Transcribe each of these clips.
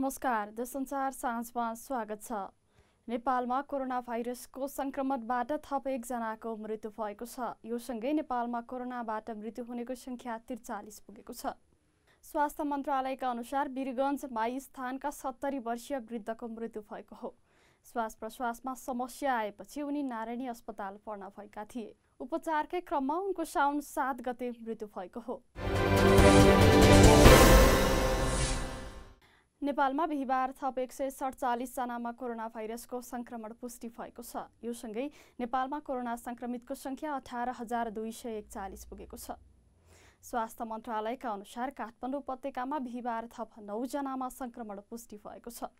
नमस्कार द साँझमा स्वागत छ नेपालमा कोरोना भाइरसको सङ्क्रमणबाट थप एकजनाको मृत्यु भएको छ यो सँगै नेपालमा कोरोनाबाट मृत्यु हुनेको सङ्ख्या त्रिचालिस पुगेको छ स्वास्थ्य मन्त्रालयका अनुसार वीरगन्ज माई स्थानका सत्तरी वर्षीय वृद्धको मृत्यु भएको हो श्वास प्रश्वासमा समस्या आएपछि उनी नारायणी अस्पताल पर्न भएका थिए उपचारकै क्रममा उनको साउन सात गते मृत्यु भएको हो नेपालमा बिहिबार थप एक सय सडचालिसजनामा कोरोना भाइरसको संक्रमण पुष्टि भएको छ यो सँगै नेपालमा कोरोना संक्रमितको सङ्ख्या अठार हजार दुई सय एकचालिस पुगेको छ स्वास्थ्य मन्त्रालयका अनुसार काठमाडौँ उपत्यकामा बिहिबार थप नौजनामा संक्रमण पुष्टि भएको छ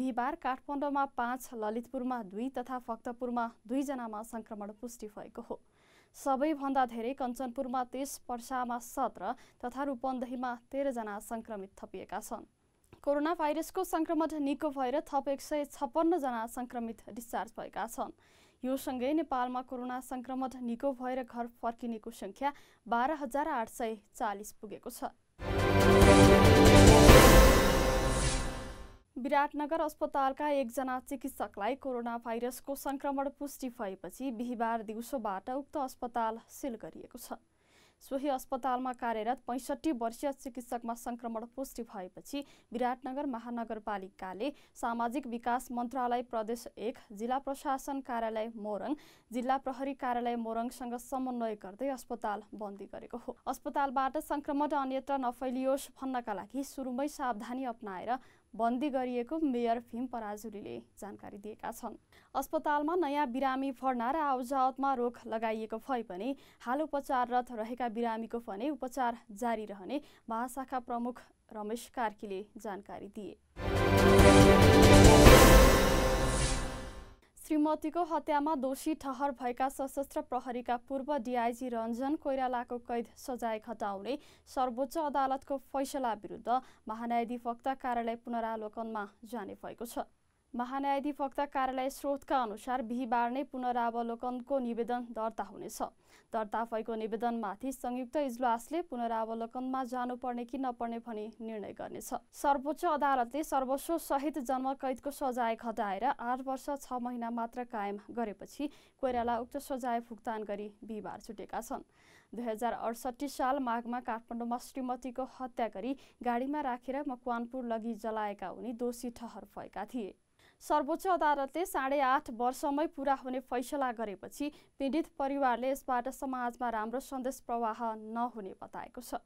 बिहिबार काठमाडौँमा पाँच ललितपुरमा दुई तथा फक्तपुरमा दुईजनामा संक्रमण पुष्टि भएको हो सबैभन्दा धेरै कञ्चनपुरमा तेस पर्सामा सत्र तथा रूपन्देहीमा तेह्रजना संक्रमित थपिएका छन् कोरोना भाइरसको सङ्क्रमण निको भएर थप एक सय छप्पन्नजना सङ्क्रमित डिस्चार्ज भएका छन् यो सँगै नेपालमा कोरोना सङ्क्रमण निको भएर घर फर्किनेको संख्या बाह्र हजार आठ सय चालिस पुगेको छ विराटनगर अस्पतालका एकजना चिकित्सकलाई कोरोना भाइरसको संक्रमण पुष्टि भएपछि बिहिबार दिउँसोबाट उक्त अस्पताल सिल गरिएको छ सोही अस्पतालमा कार्यरत पैँसठी वर्षीय चिकित्सकमा संक्रमण पुष्टि भएपछि विराटनगर महानगरपालिकाले सामाजिक विकास मन्त्रालय प्रदेश एक जिल्ला प्रशासन कार्यालय मोरङ जिल्ला प्रहरी कार्यालय मोरङसँग समन्वय गर्दै अस्पताल बन्दी गरेको हो अस्पतालबाट सङ्क्रमण अन्यत्र नफैलियोस् भन्नका लागि सुरुमै सावधानी अप्नाएर बन्दी गरिएको मेयर फिम पराजुलीले जानकारी दिएका छन् अस्पतालमा नयाँ बिरामी फर्ना र आउजावतमा रोक लगाइएको भए पनि हाल उपचाररत रहेका बिरामीको भने उपचार जारी रहने महाशाखा प्रमुख रमेश कार्कीले जानकारी दिए श्रीमतीको हत्यामा दोषी ठहर भएका सशस्त्र प्रहरीका पूर्व डिआइजी रञ्जन कोइरालाको कैद सजाय घटाउने सर्वोच्च अदालतको फैसला विरुद्ध महान्यायाधिवक्ता कार्यालय पुनरालोकनमा जाने भएको छ महान्यायाधिवक्ता कार्यालय स्रोतका अनुसार बिहिबार नै पुनरावलोकनको निवेदन दर्ता हुनेछ दर्ता भएको निवेदनमाथि संयुक्त इजलासले पुनरावलोकनमा जानुपर्ने कि नपर्ने भनी निर्णय गर्नेछ सर्वोच्च अदालतले सर्वस्व सहित जन्म कैदको सजाय घटाएर आठ वर्ष छ महिना मात्र कायम गरेपछि कोइराला उक्त सजाय भुक्तान गरी बिहिबार छुटेका छन् दुई हजार अडसट्ठी साल माघमा काठमाडौँमा श्रीमतीको हत्या गरी गाडीमा राखेर मकवानपुर लगि जलाएका उनी दोषी ठहर भएका थिए सर्वोच्च अदालतले साढे आठ वर्षमै पुरा हुने फैसला गरेपछि पीडित परिवारले यसबाट समाजमा राम्रो सन्देश प्रवाह नहुने बताएको छ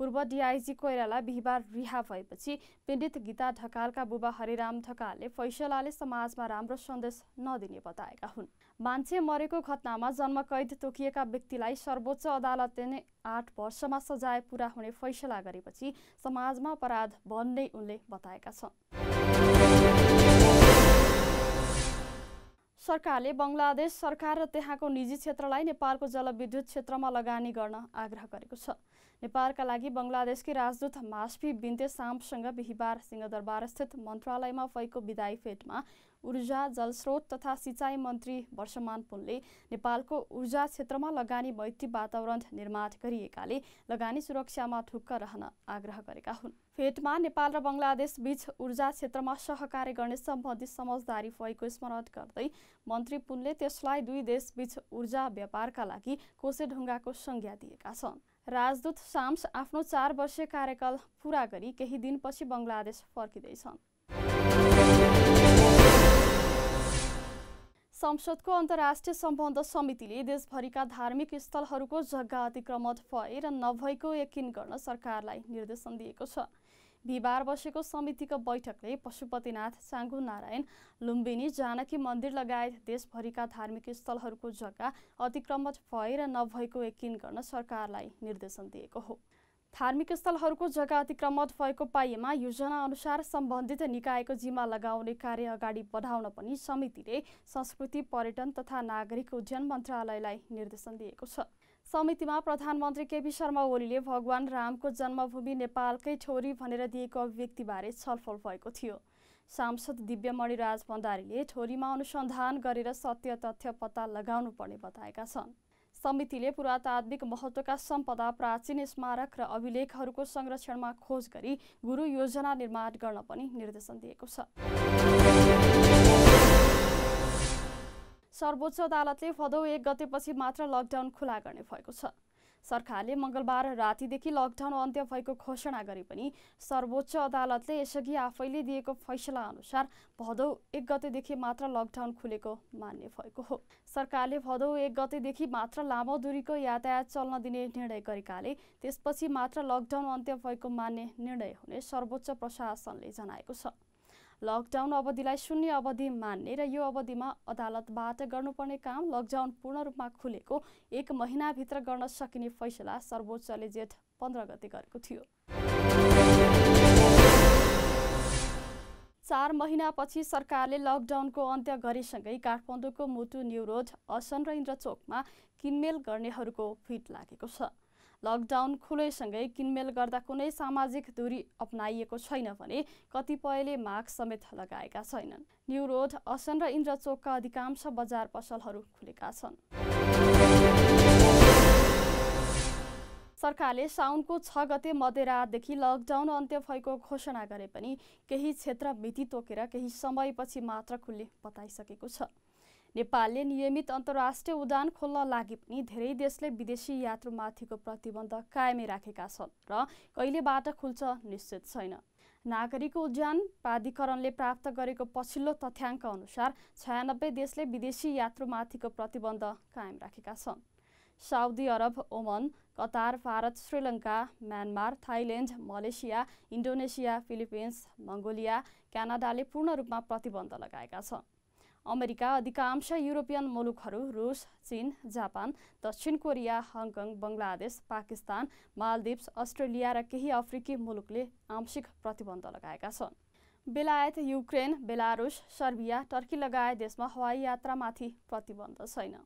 पूर्व डिआइजी कोइराला बिहिबार रिहा भएपछि पीडित गीता ढकालका बुबा हरिराम ढकालले फैसलाले समाजमा राम्रो सन्देश नदिने बताएका हुन् मान्छे मरेको घटनामा जन्मकैद तोकिएका व्यक्तिलाई सर्वोच्च अदालतले नै आठ वर्षमा सजाय पुरा हुने फैसला गरेपछि समाजमा अपराध बन्ने उनले बताएका छन् सरकारले बङ्गलादेश सरकार र त्यहाँको निजी क्षेत्रलाई नेपालको जलविद्युत क्षेत्रमा लगानी गर्न आग्रह गरेको छ नेपालका लागि बङ्गलादेशकी राजदूत मास्फी बिन्ते साम्पसँग बिहिबार सिंहदरबारस्थित मन्त्रालयमा भएको विदाई फेटमा ऊर्जा जलस्रोत तथा सिँचाइ मन्त्री वर्षमान पुनले नेपालको ऊर्जा क्षेत्रमा लगानी मैत्री वातावरण निर्माण गरिएकाले लगानी सुरक्षामा ढुक्क रहन आग्रह गरेका हुन् फेटमा नेपाल र बङ्गलादेश बीच ऊर्जा क्षेत्रमा सहकार्य गर्ने सम्बन्धी समझदारी भएको स्मरण गर्दै मन्त्री पुनले त्यसलाई दुई देशबीच ऊर्जा व्यापारका लागि कोसेढुङ्गाको संज्ञा दिएका छन् राजदूत साम्स आफ्नो चार वर्षीय कार्यकाल पुरा गरी केही दिनपछि बङ्गलादेश फर्किँदैछन् संसदको अन्तर्राष्ट्रिय सम्बन्ध समितिले देशभरिका धार्मिक स्थलहरूको जग्गा अतिक्रमण र नभएको यकिन गर्न सरकारलाई निर्देशन दिएको छ बिहिबार बसेको समितिको बैठकले पशुपतिनाथ चाङ्गु नारायण लुम्बिनी जानकी मन्दिर लगायत देशभरिका धार्मिक स्थलहरूको जग्गा अतिक्रमण भए र नभएको यकिन गर्न सरकारलाई निर्देशन दिएको हो धार्मिक स्थलहरूको जग्गा अतिक्रमण भएको पाइएमा योजना अनुसार सम्बन्धित निकायको जिम्मा लगाउने कार्य अगाडि बढाउन पनि समितिले संस्कृति पर्यटन तथा नागरिक उड्डयन मन्त्रालयलाई निर्देशन दिएको छ समितिमा प्रधानमन्त्री केपी शर्मा ओलीले भगवान रामको जन्मभूमि नेपालकै ठोरी भनेर दिएको अभिव्यक्तिबारे छलफल भएको थियो सांसद दिव्यमणि राज भण्डारीले ठोरीमा अनुसन्धान गरेर सत्य तथ्य पत्ता लगाउनुपर्ने बताएका छन् समितिले पुरातात्विक महत्त्वका सम्पदा प्राचीन स्मारक र अभिलेखहरूको संरक्षणमा खोज गरी गुरु योजना निर्माण गर्न पनि निर्देशन दिएको छ सर्वोच्च अदालतले भदौ एक गतेपछि मात्र लकडाउन खुला गर्ने भएको छ सरकारले मङ्गलबार रातिदेखि लकडाउन अन्त्य भएको घोषणा गरे पनि सर्वोच्च अदालतले यसअघि आफैले दिएको फैसला अनुसार भदौ एक गतेदेखि मात्र लकडाउन खुलेको मान्ने भएको हो सरकारले भदौ एक गतेदेखि मात्र लामो दूरीको यातायात चल्न दिने निर्णय गरेकाले त्यसपछि मात्र लकडाउन अन्त्य भएको मान्ने निर्णय हुने सर्वोच्च प्रशासनले जनाएको छ लकडाउन अवधिलाई शून्य अवधि मान्ने र यो अवधिमा अदालतबाट गर्नुपर्ने काम लकडाउन पूर्ण रूपमा खुलेको एक महिनाभित्र गर्न सकिने फैसला सर्वोच्चले जेठ पन्ध्र गते गरेको थियो चार महिनापछि सरकारले लकडाउनको अन्त्य गरेसँगै काठमाडौँको मुटु न्यु असन र इन्द्रचोकमा किनमेल गर्नेहरूको भिड लागेको छ लकडाउन खुलेसँगै किनमेल गर्दा कुनै सामाजिक दूरी अप्नाइएको छैन भने कतिपयले मास्क समेत लगाएका छैनन् न्यु रोड असन र इन्द्रचोकका अधिकांश बजार पसलहरू खुलेका छन् सरकारले साउनको छ गते मध्यरातदेखि लकडाउन अन्त्य भएको घोषणा गरे पनि केही क्षेत्र मिति तोकेर केही समयपछि मात्र खुल्ने बताइसकेको छ नेपालले नियमित अन्तर्राष्ट्रिय उडान खोल्न लागि पनि धेरै देशले विदेशी यात्रुमाथिको प्रतिबन्ध कायमै राखेका छन् र कहिलेबाट खुल्छ निश्चित छैन नागरिक उड्डयन प्राधिकरणले प्राप्त गरेको पछिल्लो तथ्याङ्क अनुसार छयानब्बे देशले विदेशी यात्रुमाथिको प्रतिबन्ध कायम राखेका छन् Saudi Arabia Oman Qatar Bharat Sri Lanka Myanmar Thailand Malaysia Indonesia Philippines Mongolia क्यानाडाले पूर्ण रूपमा प्रतिबन्ध लगाएका छन् अमेरिका अधिकांश युरोपियन मुलुकहरू रुस चीन जापान दक्षिण Korea Hong Kong Bangladesh Pakistan Maldives Australia र केही अफ्रिकी मुलुकले आंशिक प्रतिबन्ध लगाएका छन् बेलायत युक्रेन बेलारुस सर्बिया टर्की लगायत देशमा हवाई यात्रामाथि प्रतिबन्ध छैन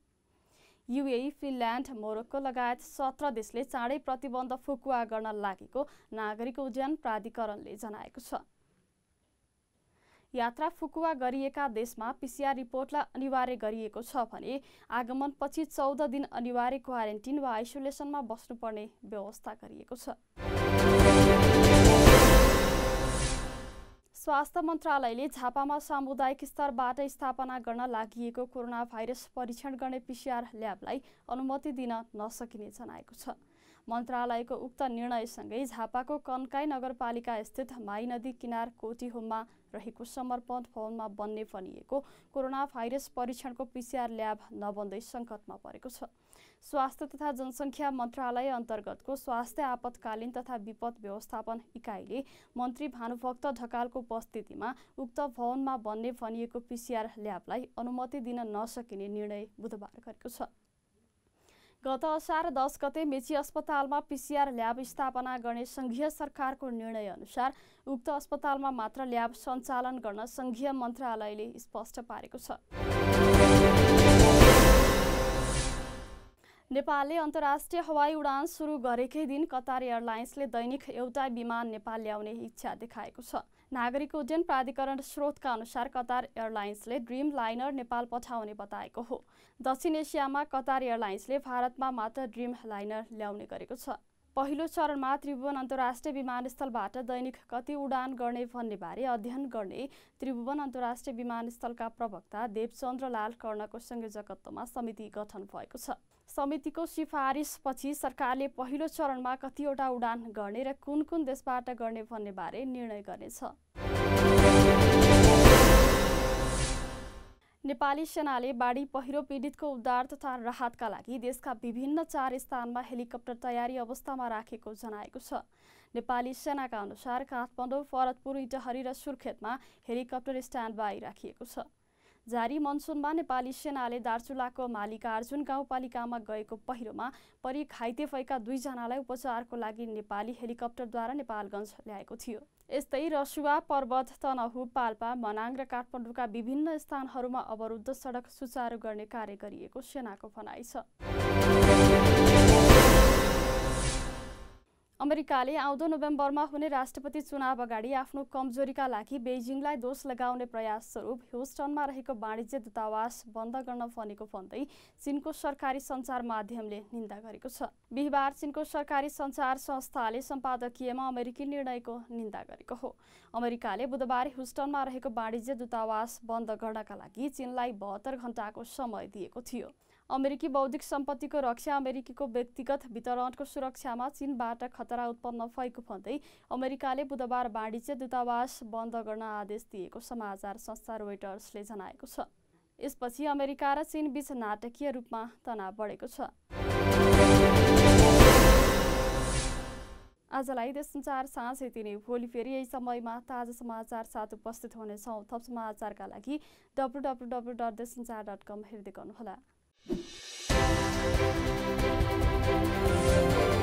युए फिनल्यान्ड मोरक्को लगायत सत्र देशले चाँडै प्रतिबन्ध फुकुवा गर्न लागेको नागरिक उड्डयन प्राधिकरणले जनाएको छ यात्रा फुकुवा गरिएका देशमा पिसिआर रिपोर्टलाई अनिवार्य गरिएको छ भने आगमनपछि चौध दिन अनिवार्य क्वारेन्टिन वा आइसोलेसनमा बस्नुपर्ने व्यवस्था गरिएको छ स्वास्थ्य मन्त्रालयले झापामा सामुदायिक स्तरबाट स्थापना गर्न लागि कोरोना भाइरस परीक्षण गर्ने पिसिआर ल्याबलाई अनुमति दिन नसकिने जनाएको छ मन्त्रालयको उक्त निर्णयसँगै झापाको कन्काई नगरपालिका स्थित माई नदी किनार होममा रहेको समर्पण भवनमा बन्ने भनिएको कोरोना भाइरस परीक्षणको पिसिआर ल्याब नबन्दै सङ्कटमा परेको छ स्वास्थ्य तथा जनसङ्ख्या मन्त्रालय अन्तर्गतको स्वास्थ्य आपतकालीन तथा विपद व्यवस्थापन इकाइले मन्त्री भानुभक्त ढकालको उपस्थितिमा उक्त भवनमा बन्ने भनिएको पिसिआर ल्याबलाई अनुमति दिन नसकिने निर्णय बुधबार गरेको छ गत असार दस गते मेची अस्पतालमा पिसिआर ल्याब स्थापना गर्ने सङ्घीय सरकारको निर्णय अनुसार उक्त अस्पतालमा मात्र ल्याब सञ्चालन गर्न सङ्घीय मन्त्रालयले स्पष्ट पारेको छ नेपालले अन्तर्राष्ट्रिय हवाई उडान सुरु गरेकै दिन कतार एयरलाइन्सले दैनिक एउटा विमान नेपाल ल्याउने इच्छा देखाएको छ नागरिक उड्डयन प्राधिकरण स्रोतका अनुसार कतार एयरलाइन्सले ड्रिम लाइनर नेपाल पठाउने बताएको हो दक्षिण एसियामा कतार एयरलाइन्सले भारतमा मात्र ड्रिम लाइनर ल्याउने गरेको छ पहिलो चरणमा त्रिभुवन अन्तर्राष्ट्रिय विमानस्थलबाट दैनिक कति उडान गर्ने भन्नेबारे अध्ययन गर्ने त्रिभुवन अन्तर्राष्ट्रिय विमानस्थलका प्रवक्ता देवचन्द्रलाल कर्णको संयोजकत्वमा समिति गठन भएको छ समितिको सिफारिसपछि सरकारले पहिलो चरणमा कतिवटा उडान गर्ने र कुन कुन देशबाट गर्ने भन्नेबारे निर्णय गर्नेछ नेपाली सेनाले बाढी पहिरो पीडितको उद्धार तथा राहतका लागि देशका विभिन्न चार स्थानमा हेलिकप्टर तयारी अवस्थामा राखेको जनाएको छ नेपाली सेनाका अनुसार काठमाडौँ फरतपुर इटहरी र सुर्खेतमा हेलिकप्टर स्ट्यान्ड बाई राखिएको छ जारी मनसुनमा नेपाली सेनाले दार्चुलाको मालिकार्जुन गाउँपालिकामा गएको पहिरोमा परि घाइते भएका दुईजनालाई उपचारको लागि नेपाली हेलिकप्टरद्वारा नेपालगञ्ज ल्याएको थियो यस्तै रसुवा पर्वत तनहु पाल्पा मनाङ र काठमाडौँका विभिन्न स्थानहरूमा अवरुद्ध सडक सुचारू गर्ने कार्य गरिएको सेनाको भनाइ छ अमेरिकाले आउँदो नोभेम्बरमा हुने राष्ट्रपति चुनाव अगाडि आफ्नो कमजोरीका लागि बेजिङलाई दोष लगाउने प्रयास स्वरूप ह्युस्टनमा रहेको वाणिज्य दूतावास बन्द गर्न भनेको भन्दै चिनको सरकारी सञ्चार माध्यमले निन्दा गरेको छ बिहिबार चिनको सरकारी सञ्चार संस्थाले सम्पादकीयमा अमेरिकी निर्णयको निन्दा गरेको हो अमेरिकाले बुधबार ह्युस्टनमा रहेको वाणिज्य दूतावास बन्द गर्नका लागि चिनलाई बहत्तर घण्टाको समय दिएको थियो अमेरिकी बौद्धिक सम्पत्तिको रक्षा अमेरिकीको व्यक्तिगत वितरणको सुरक्षामा चिनबाट खतरा उत्पन्न भएको भन्दै अमेरिकाले बुधबार वाणिज्य दूतावास बन्द गर्न आदेश दिएको समाचार संस्था रोइटर्सले जनाएको छ यसपछि अमेरिका र चीनबीच नाटकीय रूपमा तनाव बढेको छ आजलाई देश संचार साँझ यति नै भोलि फेरि यही समयमा ताजा समाचार साथ उपस्थित हुनेछौँ थप समाचारका लागि W dot Desh dot com हेर्दै गर्नुहोला Thank you.